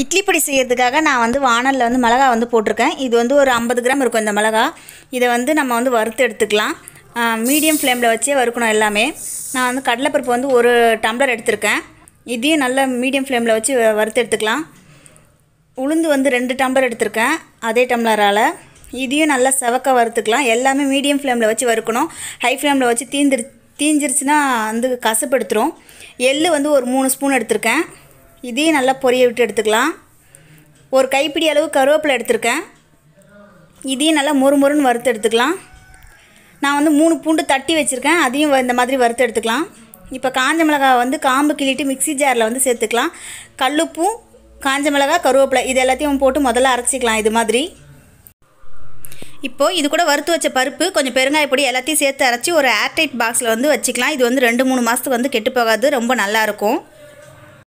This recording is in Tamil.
இட்லி பொடி செய்கிறதுக்காக நான் வந்து வானலில் வந்து மிளகா வந்து போட்டிருக்கேன் இது வந்து ஒரு ஐம்பது கிராம் இருக்கும் இந்த மிளகா இதை வந்து நம்ம வந்து வறுத்து எடுத்துக்கலாம் மீடியம் ஃப்ளேமில் வச்சே வறுக்கணும் எல்லாமே நான் வந்து கடலைப்பருப்பு வந்து ஒரு டம்ளர் எடுத்திருக்கேன் இதையும் நல்லா மீடியம் ஃப்ளேமில் வச்சு வறுத்து எடுத்துக்கலாம் உளுந்து வந்து ரெண்டு டம்ளர் எடுத்திருக்கேன் அதே டம்ளரால் இதையும் நல்லா செவக்க வறுத்துக்கலாம் எல்லாமே மீடியம் ஃப்ளேமில் வச்சு வறுக்கணும் ஹை ஃப்ளேமில் வச்சு தீந்துரு தீஞ்சிருச்சுன்னா வந்து கசப்படுத்துடும் எள் வந்து ஒரு மூணு ஸ்பூன் எடுத்திருக்கேன் இதையும் நல்லா பொரிய விட்டு எடுத்துக்கலாம் ஒரு கைப்பிடி அளவு கருவேப்பிலை எடுத்திருக்கேன் இதையும் நல்லா மொறு மொறுன்னு வறுத்து எடுத்துக்கலாம் நான் வந்து மூணு பூண்டு தட்டி வச்சுருக்கேன் அதையும் இந்த மாதிரி வறுத்து எடுத்துக்கலாம் இப்போ காஞ்ச மிளகாய் வந்து காம்பு கிள்ளிட்டு மிக்சி ஜாரில் வந்து சேர்த்துக்கலாம் கல்லுப்பும் காஞ்ச மிளகாய் கருவேப்பிலை இது எல்லாத்தையும் போட்டு முதல்ல அரைச்சிக்கலாம் இது மாதிரி இப்போது இது கூட வறுத்து வச்ச பருப்பு கொஞ்சம் பெருங்காய பொடி எல்லாத்தையும் சேர்த்து அரைச்சி ஒரு ஏர்டைட் பாக்ஸில் வந்து வச்சுக்கலாம் இது வந்து ரெண்டு மூணு மாதத்துக்கு வந்து கெட்டு போகாது ரொம்ப நல்லாயிருக்கும்